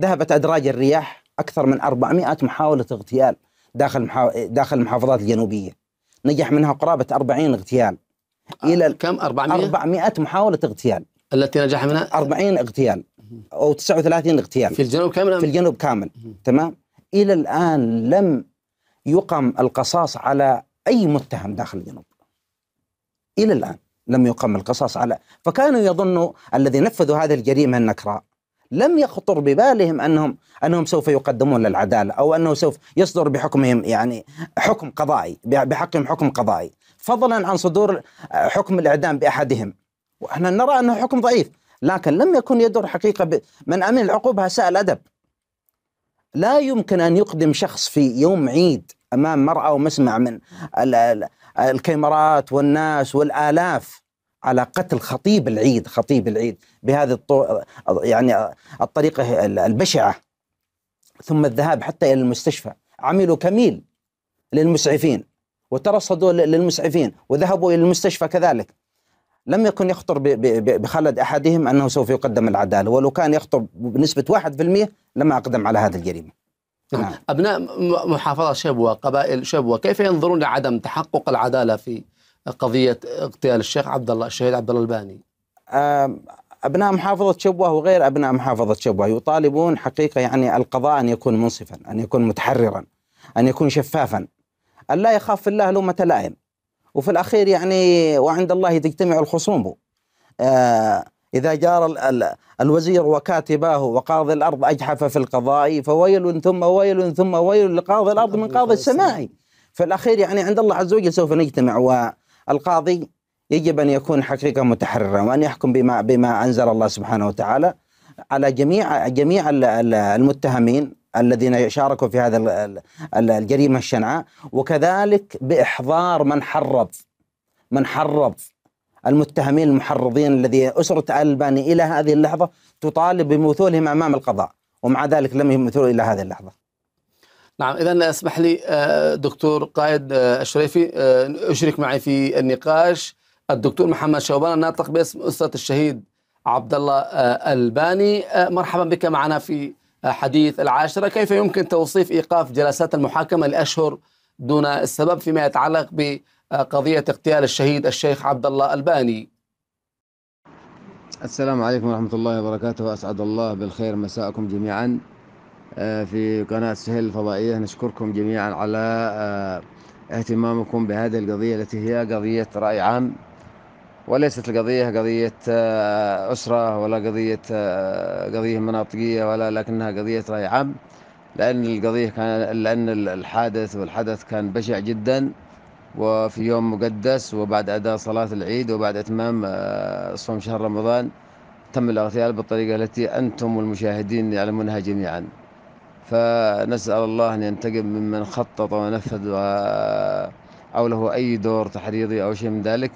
ذهبت أدراج الرياح أكثر من 400 محاولة اغتيال داخل داخل المحافظات الجنوبية نجح منها قرابة 40 اغتيال إلى آه، كم 400 400 محاولة اغتيال التي نجح منها 40 اغتيال أو 39 اغتيال في الجنوب كامل في الجنوب كامل تمام إلى الآن لم يقم القصاص على أي متهم داخل الجنوب إلى الآن لم يقم القصاص على فكانوا يظنوا الذي نفذوا هذه الجريمة النكراء لم يخطر ببالهم أنهم انهم سوف يقدمون للعداله او انه سوف يصدر بحكمهم يعني حكم قضائي بحقهم حكم قضائي فضلا عن صدور آه، حكم الاعدام باحدهم واحنا نرى انه حكم ضعيف لكن لم يكن يدور حقيقه ب... من امن العقوبه ساء الادب لا يمكن ان يقدم شخص في يوم عيد امام مراه ومسمع من الكاميرات والناس والالاف على قتل خطيب العيد خطيب العيد بهذه الطو... يعني الطريقه البشعه ثم الذهاب حتى إلى المستشفى عملوا كميل للمسعفين وترصدوا للمسعفين وذهبوا إلى المستشفى كذلك لم يكن يخطر بخلد أحدهم أنه سوف يقدم العدالة ولو كان يخطر بنسبة 1% لما أقدم على هذه الجريمة نعم. نعم. أبناء محافظة شبوة قبائل شبوة كيف ينظرون لعدم تحقق العدالة في قضية اغتيال الشيخ عبد الله الشهيد عبد الله الباني؟ أبناء محافظة شبوة وغير أبناء محافظة شبوة يطالبون حقيقة يعني القضاء أن يكون منصفا أن يكون متحررا أن يكون شفافا أن لا يخاف في الله لومة لائم وفي الأخير يعني وعند الله تجتمع الخصوم آه إذا جار ال ال الوزير وكاتباه وقاضي الأرض أجحف في القضاء فويل ثم ويل ثم ويل لقاضي الأرض من قاضي السماء في الأخير يعني عند الله عز وجل سوف نجتمع والقاضي يجب أن يكون حقيقة متحررا وأن يحكم بما بما أنزل الله سبحانه وتعالى على جميع جميع المتهمين الذين شاركوا في هذا الجريمة الشنعاء وكذلك بإحضار من حرض من حرض المتهمين المحرضين الذي أسرة ألباني إلى هذه اللحظة تطالب بمثولهم أمام القضاء ومع ذلك لم يمثلوا إلى هذه اللحظة نعم اذا اسمح لي آه، دكتور قائد آه، الشريفي آه، اشرك معي في النقاش الدكتور محمد شوبان الناطق باسم أسرة الشهيد عبد الله آه، الباني آه، مرحبا بك معنا في آه، حديث العاشرة كيف يمكن توصيف إيقاف جلسات المحاكمة لأشهر دون السبب فيما يتعلق بقضية اغتيال الشهيد الشيخ عبد الله الباني السلام عليكم ورحمة الله وبركاته أسعد الله بالخير مساءكم جميعا في قناة سهيل الفضائية نشكركم جميعا على اهتمامكم بهذه القضية التي هي قضية رأي عام وليست القضية قضية آه، أسرة ولا قضية آه، قضية مناطقية ولا لكنها قضية رأي عام لأن القضية كان لأن الحادث والحدث كان بشع جدا وفي يوم مقدس وبعد أداء صلاة العيد وبعد إتمام آه، صوم شهر رمضان تم الاغتيال بالطريقة التي أنتم والمشاهدين يعلمونها جميعا فنسأل الله أن ينتقم ممن خطط ونفذ أو له أي دور تحريضي أو شيء من ذلك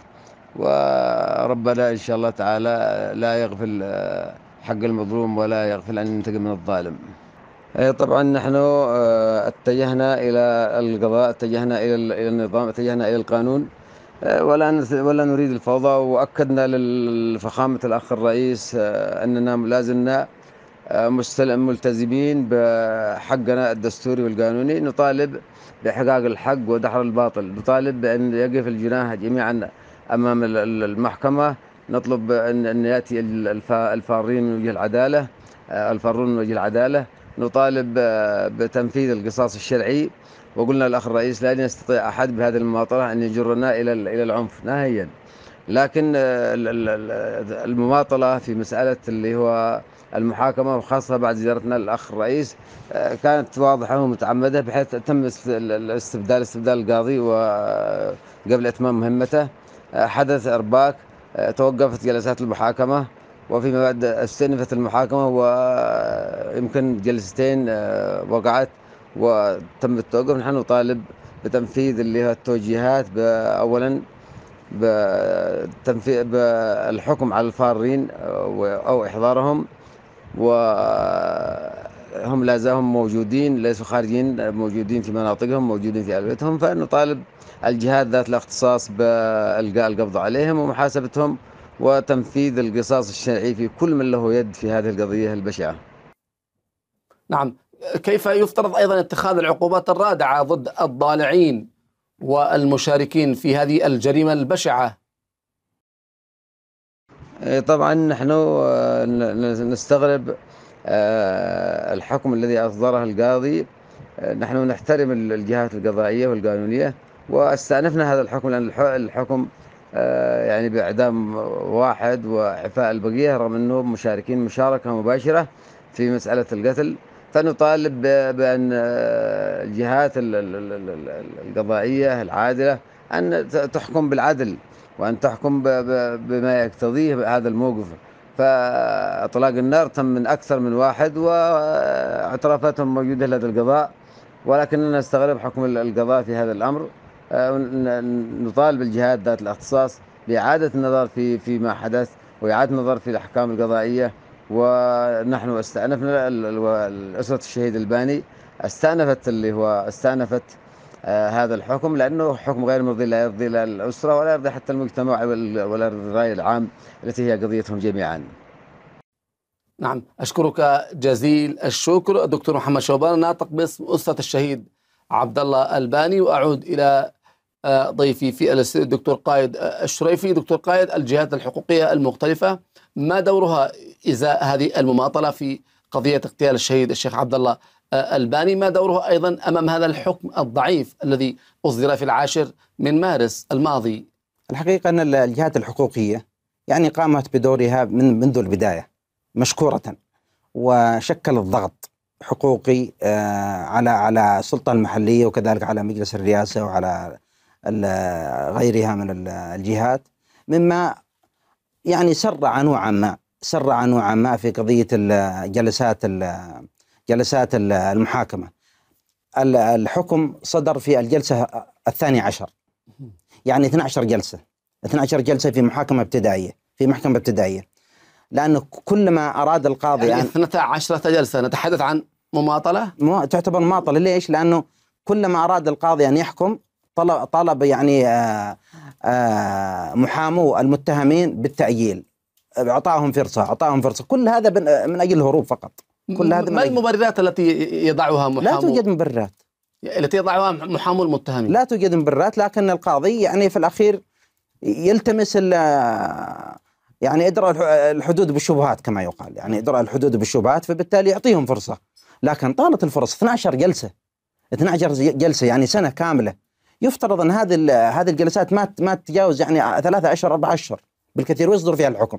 وربنا إن شاء الله تعالى لا يغفل آه، حق المظلوم ولا يغفل أن ينتقم من الظالم طبعا نحن آه، اتجهنا إلى القضاء اتجهنا إلى النظام اتجهنا إلى القانون آه، ولا ولا نريد الفوضى واكدنا لفخامه الاخ الرئيس اننا لا زلنا ملتزمين بحقنا الدستوري والقانوني نطالب بحقاق الحق ودحر الباطل نطالب بان يقف الجناه جميعا امام المحكمه نطلب ان ياتي الفارين من وجه العداله آه، الفارون من وجه العداله نطالب آه، بتنفيذ القصاص الشرعي وقلنا الاخ الرئيس لا يستطيع احد بهذه المماطله ان يجرنا الى الى العنف نهائيا لكن آه، المماطله في مساله اللي هو المحاكمه وخاصه بعد زيارتنا للاخ الرئيس كانت واضحه ومتعمده بحيث تم الاستبدال استبدال القاضي وقبل اتمام مهمته حدث إرباك آه، توقفت جلسات المحاكمة وفيما بعد استأنفت المحاكمة ويمكن جلستين آه، وقعت وتم التوقف نحن نطالب بتنفيذ اللي هي التوجيهات أولا بتنفيذ بالحكم على الفارين آه، أو إحضارهم و هم لا زالوا موجودين ليسوا خارجين موجودين في مناطقهم موجودين في البيتهم فنطالب الجهات ذات الاختصاص بإلقاء القبض عليهم ومحاسبتهم وتنفيذ القصاص الشرعي في كل من له يد في هذه القضية البشعة نعم كيف يفترض أيضا اتخاذ العقوبات الرادعة ضد الضالعين والمشاركين في هذه الجريمة البشعة إيه، طبعا نحن آه، نستغرب آه، الحكم الذي أصدره القاضي آه، نحن نحترم الجهات القضائية والقانونية واستأنفنا هذا الحكم لأن الحكم آه، يعني بإعدام واحد وإعفاء البقية رغم أنه مشاركين مشاركة مباشرة في مسألة القتل فنطالب بأن الجهات القضائية العادلة أن تحكم بالعدل وأن تحكم بما يقتضيه هذا الموقف فاطلاق النار تم من اكثر من واحد واعترافاتهم موجوده لدى القضاء ولكننا نستغرب حكم القضاء في هذا الامر آه، نطالب الجهات ذات الاختصاص باعاده النظر في فيما حدث واعاده النظر في الاحكام القضائيه ونحن استأنفنا أسرة الشهيد الباني استأنفت اللي هو استأنفت آه، هذا الحكم لأنه حكم غير مرضي لا يرضي لا الأسرة ولا يرضي حتى المجتمع ولا الرأي العام التي هي قضيتهم جميعا نعم أشكرك جزيل الشكر دكتور محمد شوبان ناطق باسم أسرة الشهيد عبد الله الباني وأعود إلى آه، ضيفي في الاستديو الدكتور قائد آه، الشريفي دكتور قائد الجهات الحقوقية المختلفة ما دورها إزاء هذه المماطلة في قضية اغتيال الشهيد الشيخ عبد الله الباني ما دوره أيضا أمام هذا الحكم الضعيف الذي أصدر في العاشر من مارس الماضي الحقيقة أن الجهات الحقوقية يعني قامت بدورها من منذ البداية مشكورة وشكلت ضغط حقوقي آه، على على السلطة المحلية وكذلك على مجلس الرئاسة وعلى غيرها من الجهات مما يعني سرع نوعا ما سرع نوعا ما في قضية الجلسات جلسات المحاكمة الحكم صدر في الجلسة الثانية عشر يعني 12 جلسة 12 جلسة في محاكمة ابتدائية في محكمة ابتدائية لأنه كلما أراد القاضي يعني 12 جلسة نتحدث عن مماطلة؟ تعتبر مماطلة ليش؟ لأنه كلما أراد القاضي أن يحكم طلب طلب يعني آه، آه، محامو المتهمين بالتأجيل اعطاهم فرصه اعطاهم فرصه كل هذا من آه، اجل الهروب فقط كل هذا ما المبررات التي يضعها محامو لا توجد مبررات التي يضعها محامو المتهم لا توجد مبررات لكن القاضي يعني في الاخير يلتمس يعني ادرى الحدود بالشبهات كما يقال يعني ادرى الحدود بالشبهات فبالتالي يعطيهم فرصه لكن طالت الفرص 12 جلسه 12 جلسه يعني سنه كامله يفترض ان هذه هذه الجلسات ما ما تتجاوز يعني ثلاثة اشهر اربع اشهر بالكثير ويصدر فيها الحكم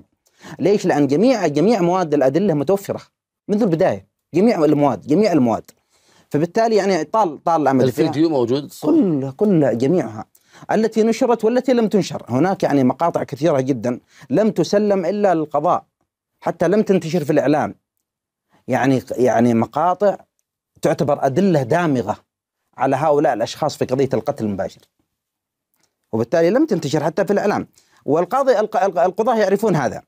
ليش؟ لان جميع جميع مواد الادله متوفره منذ البدايه جميع المواد جميع المواد فبالتالي يعني طال طال العمل الفيديو موجود كل كل جميعها التي نشرت والتي لم تنشر هناك يعني مقاطع كثيره جدا لم تسلم الا للقضاء حتى لم تنتشر في الاعلام يعني يعني مقاطع تعتبر ادله دامغه على هؤلاء الاشخاص في قضيه القتل المباشر وبالتالي لم تنتشر حتى في الاعلام والقاضي القضاة يعرفون هذا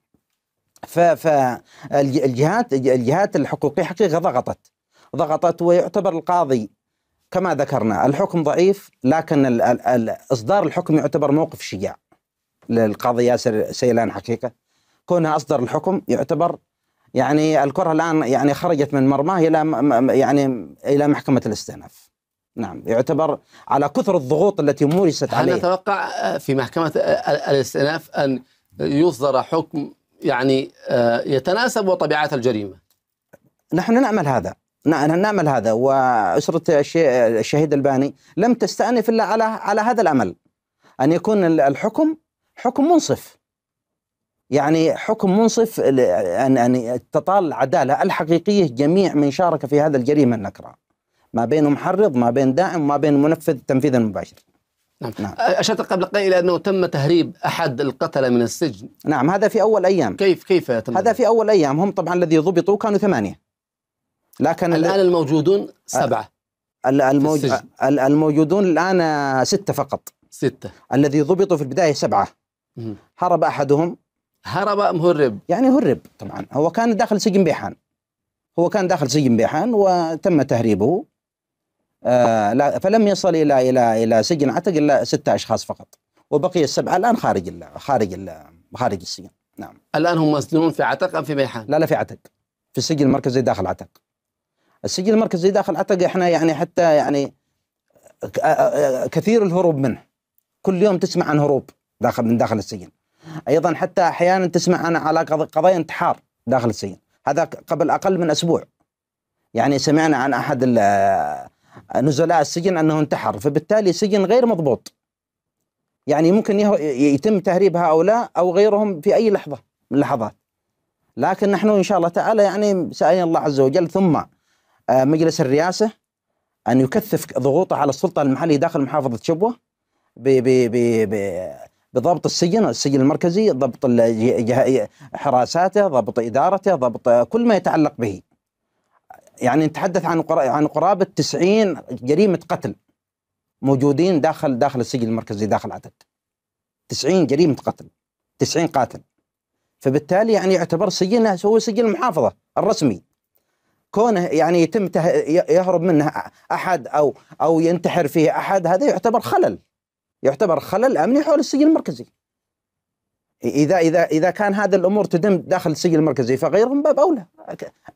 فالجهات الجهات الحقوقيه حقيقه ضغطت ضغطت ويعتبر القاضي كما ذكرنا الحكم ضعيف لكن اصدار الحكم يعتبر موقف شجاع للقاضي ياسر سيلان حقيقه كونها اصدر الحكم يعتبر يعني الكره الان يعني خرجت من مرماه الى يعني الى محكمه الاستئناف نعم يعتبر على كثر الضغوط التي مورست عليه هل نتوقع في محكمه الاستئناف ان يصدر حكم يعني آه، يتناسب وطبيعات الجريمه نحن نعمل هذا نعمل هذا واسره الشهيد الباني لم تستانف الا على على هذا الامل ان يكون الحكم حكم منصف يعني حكم منصف ان ان تطال العداله الحقيقيه جميع من شارك في هذا الجريمه النكره ما بين محرض ما بين داعم ما بين منفذ التنفيذ المباشر نعم. نعم. أشرت قبل قليل إلى أنه تم تهريب أحد القتلة من السجن نعم هذا في أول أيام كيف كيف تم هذا في أول أيام هم طبعا الذي ضبطوا كانوا ثمانية لكن الآن الموجودون سبعة الموج... الموجودون الآن ستة فقط ستة الذي ضبطوا في البداية سبعة هرب أحدهم هرب أم هرب؟ يعني هرب طبعا هو كان داخل سجن بيحان هو كان داخل سجن بيحان وتم تهريبه آه، لا فلم يصل الى الى الى سجن عتق الا ستة اشخاص فقط وبقي السبعه الان خارج الـ خارج الـ خارج السجن نعم الان هم مسجونون في عتق ام في ميحان؟ لا لا في عتق في السجن المركزي داخل عتق السجن المركزي داخل عتق احنا يعني حتى يعني آه، آه، كثير الهروب منه كل يوم تسمع عن هروب داخل من داخل السجن ايضا حتى احيانا تسمع عن على قضايا انتحار داخل السجن هذا قبل اقل من اسبوع يعني سمعنا عن احد نزلاء السجن انه انتحر فبالتالي سجن غير مضبوط يعني ممكن يتم تهريب هؤلاء او غيرهم في اي لحظه من اللحظات لكن نحن ان شاء الله تعالى يعني سالنا الله عز وجل ثم آه، مجلس الرئاسه ان يكثف ضغوطه على السلطه المحليه داخل محافظه شبوه بضبط السجن السجن المركزي ضبط حراساته ضبط ادارته ضبط كل ما يتعلق به يعني نتحدث عن عن قرابه 90 جريمه قتل موجودين داخل داخل السجن المركزي داخل عدد 90 جريمه قتل 90 قاتل فبالتالي يعني يعتبر سجنه هو سجن المحافظه الرسمي كونه يعني يتم يهرب منه احد او او ينتحر فيه احد هذا يعتبر خلل يعتبر خلل امني حول السجن المركزي اذا اذا اذا كان هذا الامور تتم داخل السجل المركزي فغيرهم باب اولى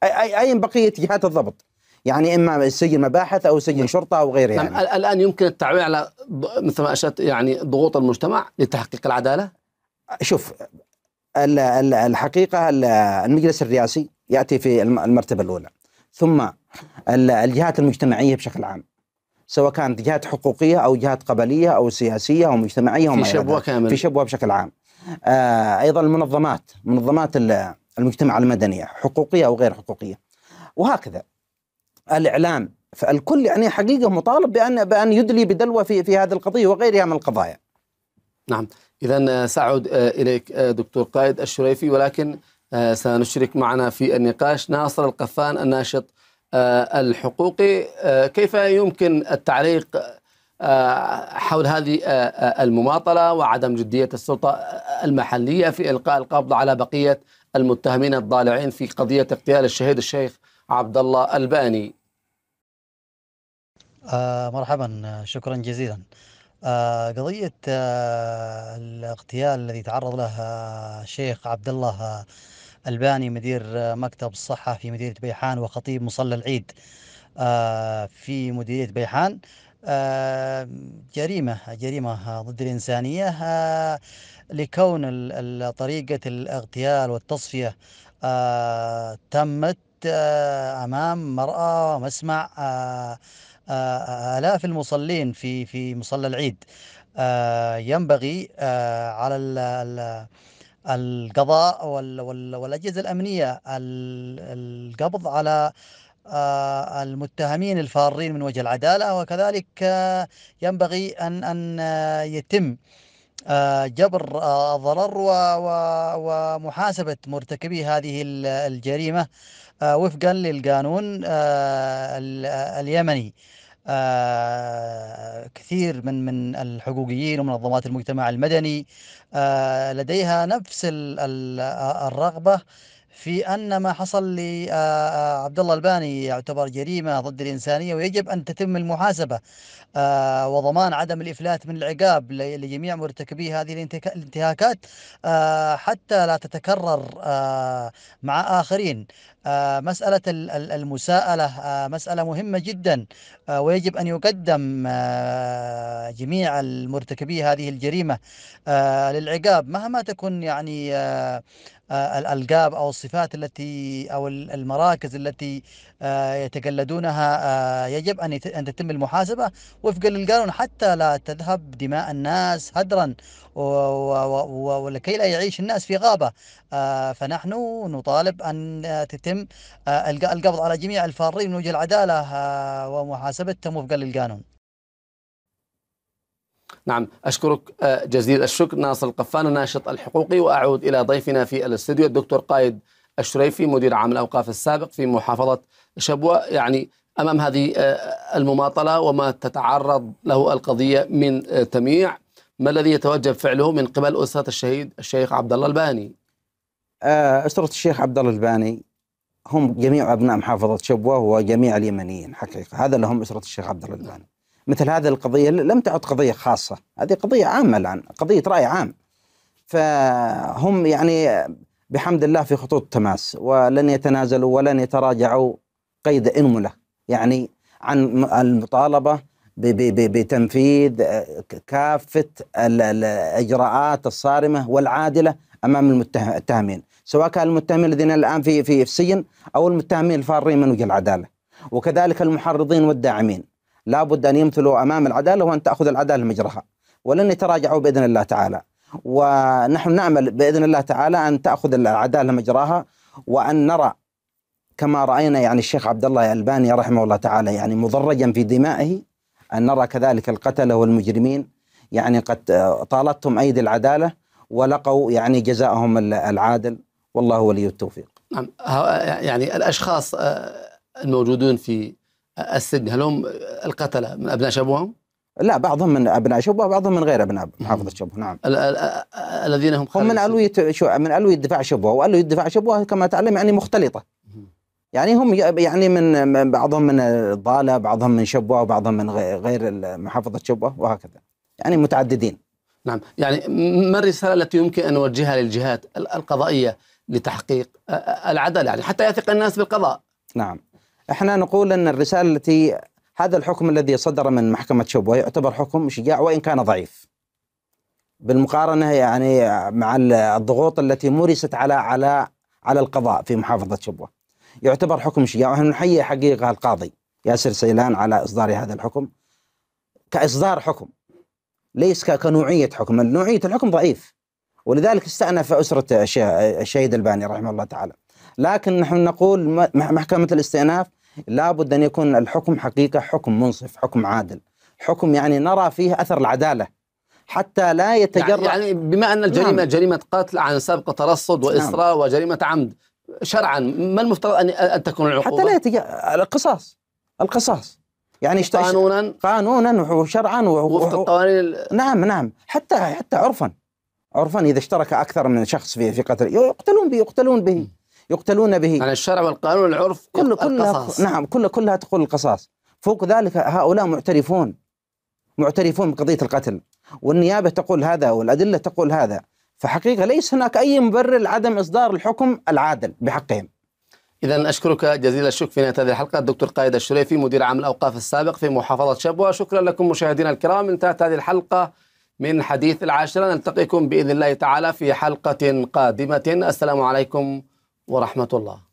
اي اي بقيه جهات الضبط يعني اما سجن مباحث او سجن نعم. شرطه او غيره نعم، يعني. يعني الان يمكن التعويل على مثل ما اشرت يعني ضغوط المجتمع لتحقيق العداله شوف الحقيقه المجلس الرئاسي ياتي في المرتبه الاولى ثم الجهات المجتمعيه بشكل عام سواء كانت جهات حقوقيه او جهات قبليه او سياسيه او مجتمعيه في شبوه كامل في شبوه بشكل عام آه، ايضا المنظمات منظمات المجتمع المدني حقوقيه او غير حقوقيه وهكذا الاعلام فالكل يعني حقيقه مطالب بان بان يدلي بدلوه في في هذه القضيه وغيرها من القضايا. نعم، اذا آه، ساعود آه، اليك دكتور قائد الشريفي ولكن سنشرك معنا في النقاش ناصر القفان الناشط الحقوقي كيف يمكن التعليق آه، حول هذه آه، آه، المماطله وعدم جديه السلطه المحليه في القاء القبض على بقيه المتهمين الضالعين في قضيه اغتيال الشهيد الشيخ عبد الله الباني. آه مرحبا شكرا جزيلا. آه قضيه آه الاغتيال الذي تعرض له الشيخ عبد الله الباني مدير مكتب الصحه في مدينه بيحان وخطيب مصلى العيد في مديريه بيحان آه، جريمة جريمة ضد الإنسانية آه، لكون طريقة الاغتيال والتصفية آه، تمت أمام مرأة ومسمع آلاف المصلين في في مصلى العيد ينبغي على القضاء والأجهزة الأمنية القبض على آه، المتهمين الفارين من وجه العدالة وكذلك آه، ينبغي أن أن آه، يتم جبر الضرر ومحاسبة مرتكبي هذه الجريمة وفقا للقانون اليمني كثير من من الحقوقيين ومنظمات المجتمع المدني لديها نفس الرغبه في أن ما حصل لعبد آه، آه، الله الباني يعتبر جريمة ضد الإنسانية ويجب أن تتم المحاسبة آه، وضمان عدم الإفلات من العقاب لجميع مرتكبي هذه الانتهاكات حتى لا تتكرر مع آخرين مسألة المساءلة مسألة مهمة جدا ويجب أن يقدم جميع المرتكبي هذه الجريمة للعقاب مهما تكن يعني آه، الألقاب أو الصفات التي أو المراكز التي آه، يتجلدونها آه، يجب أن تتم المحاسبة وفقا للقانون حتى لا تذهب دماء الناس هدرا ولكي لا يعيش الناس في غابة فنحن نطالب أن تتم القبض على جميع الفارين من وجه العدالة ومحاسبتهم وفقا للقانون نعم أشكرك آه، جزيل الشكر ناصر القفان الناشط الحقوقي وأعود إلى ضيفنا في الاستديو الدكتور قائد الشريفي مدير عام الأوقاف السابق في محافظة شبوة يعني أمام هذه آه، المماطلة وما تتعرض له القضية من آه، تمييع ما الذي يتوجب فعله من قبل أسرة الشهيد الشيخ عبد الله الباني أسرة الشيخ عبد الله الباني هم جميع أبناء محافظة شبوة وجميع اليمنيين حقيقة هذا لهم أسرة الشيخ عبد الله الباني مثل هذه القضية لم تعد قضية خاصة هذه قضية عامة الآن قضية رأي عام فهم يعني بحمد الله في خطوط تماس ولن يتنازلوا ولن يتراجعوا قيد انمله يعني عن المطالبه بتنفيذ كافه الاجراءات الصارمه والعادله امام المتهمين سواء كان المتهمين الذين الان في في السجن او المتهمين الفارين من وجه العداله وكذلك المحرضين والداعمين لابد أن يمثلوا أمام العدالة وأن تأخذ العدالة مجرها ولن يتراجعوا بإذن الله تعالى ونحن نعمل بإذن الله تعالى أن تأخذ العدالة مجراها وأن نرى كما رأينا يعني الشيخ عبد الله الألباني رحمه الله تعالى يعني مضرجا في دمائه أن نرى كذلك القتلة والمجرمين يعني قد طالتهم أيدي العدالة ولقوا يعني جزاءهم العادل والله ولي التوفيق نعم يعني الأشخاص آه، الموجودون في السجن هل هم القتلة من أبناء شبوه؟ لا بعضهم من ابناء شبوه وبعضهم من غير ابناء محافظه شبوه نعم الذين هم هم من الويه شو من الويه دفاع شبوه والويه دفاع شبوه كما تعلم يعني مختلطه يعني هم يعني من بعضهم من الضاله بعضهم من شبوه وبعضهم من غير محافظه شبوه وهكذا يعني متعددين نعم يعني ما الرساله التي يمكن ان نوجهها للجهات القضائيه لتحقيق العداله يعني حتى يثق الناس بالقضاء نعم احنا نقول ان الرساله التي هذا الحكم الذي صدر من محكمه شبوه يعتبر حكم شجاع وان كان ضعيف. بالمقارنه يعني مع الضغوط التي مورست على على على القضاء في محافظه شبوه. يعتبر حكم شجاع ونحن نحيي حقيقه القاضي ياسر سيلان على اصدار هذا الحكم كاصدار حكم ليس كنوعيه حكم، نوعيه الحكم ضعيف. ولذلك استأنف أسرة الشهيد الباني رحمه الله تعالى لكن نحن نقول محكمة الاستئناف لابد أن يكون الحكم حقيقة حكم منصف حكم عادل حكم يعني نرى فيه أثر العدالة حتى لا يعني يتجرأ يعني بما أن الجريمة نعم. جريمة قتل عن سابق ترصد نعم. وإسراء نعم. وجريمة عمد شرعا ما المفترض أن أن تكون العقوبة؟ حتى لا يتجرأ القصاص القصاص يعني قانونا قانونا وشرعا وفق القوانين نعم نعم حتى حتى عرفا عرفا اذا اشترك اكثر من شخص في في قتل يقتلون به يقتلون به يقتلون به يعني الشرع والقانون والعرف كل كلها القصاص. نعم كل كلها تقول القصاص فوق ذلك هؤلاء معترفون معترفون بقضية القتل والنيابة تقول هذا والأدلة تقول هذا فحقيقة ليس هناك أي مبرر لعدم إصدار الحكم العادل بحقهم إذا أشكرك جزيل الشكر في نهاية هذه الحلقة الدكتور قائد الشريفي مدير عام الأوقاف السابق في محافظة شبوة شكرا لكم مشاهدينا الكرام انتهت هذه الحلقة من حديث العاشرة نلتقيكم بإذن الله تعالى في حلقة قادمة السلام عليكم ورحمة الله